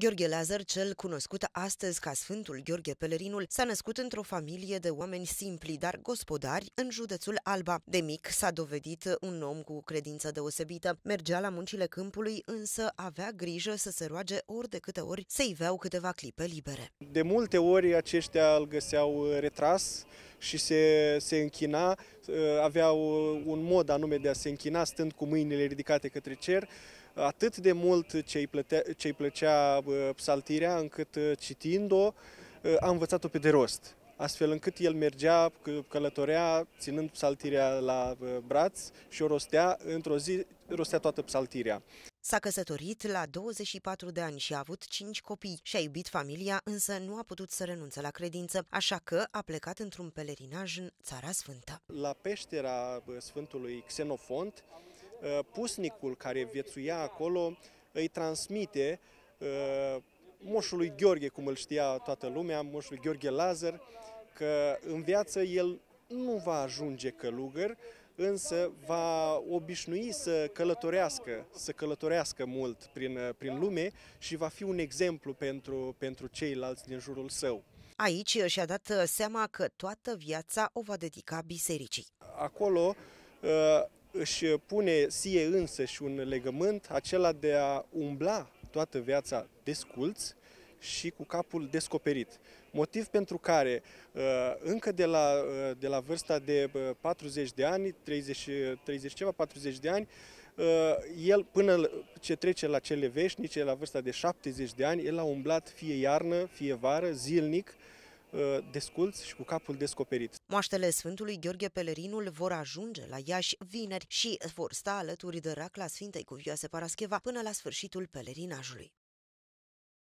Gheorghe Lazar, cel cunoscut astăzi ca Sfântul Gheorghe Pelerinul, s-a născut într-o familie de oameni simpli, dar gospodari, în județul Alba. De mic s-a dovedit un om cu credință deosebită. Mergea la muncile câmpului, însă avea grijă să se roage ori de câte ori să veau câteva clipe libere. De multe ori aceștia îl găseau retras și se, se închina, ă, aveau un mod anume de a se închina, stând cu mâinile ridicate către cer, atât de mult ce-i, plătea, ce plăcea psaltirea, încât uh, citind-o uh, a învățat-o pe de rost. Astfel încât el mergea, călătorea, ținând psaltirea la uh, braț și o rostea, într-o zi rostea toată psaltirea. S-a căsătorit la 24 de ani și a avut 5 copii și a iubit familia, însă nu a putut să renunțe la credință, așa că a plecat într-un pelerinaj în Țara Sfântă. La peștera Sfântului Xenofont Uh, pusnicul care viețuia acolo îi transmite uh, moșului Gheorghe, cum îl știa toată lumea, moșului Gheorghe Lazar, că în viață el nu va ajunge călugăr, însă va obișnui să călătorească, să călătorească mult prin, uh, prin lume și va fi un exemplu pentru, pentru ceilalți din jurul său. Aici și-a dat seama că toată viața o va dedica bisericii. Acolo își pune sie și un legământ, acela de a umbla toată viața desculț și cu capul descoperit. Motiv pentru care uh, încă de la, uh, de la vârsta de 40 uh, de ani, 30, 30 ceva, 40 de ani, el până ce trece la cele veșnice, la vârsta de 70 de ani, el a umblat fie iarnă, fie vară, zilnic, Uh, desculți și cu capul descoperit. Moaștele Sfântului Gheorghe Pelerinul vor ajunge la Iași vineri și vor sta alături de Racla Sfintei Cuvioase Parascheva până la sfârșitul pelerinajului.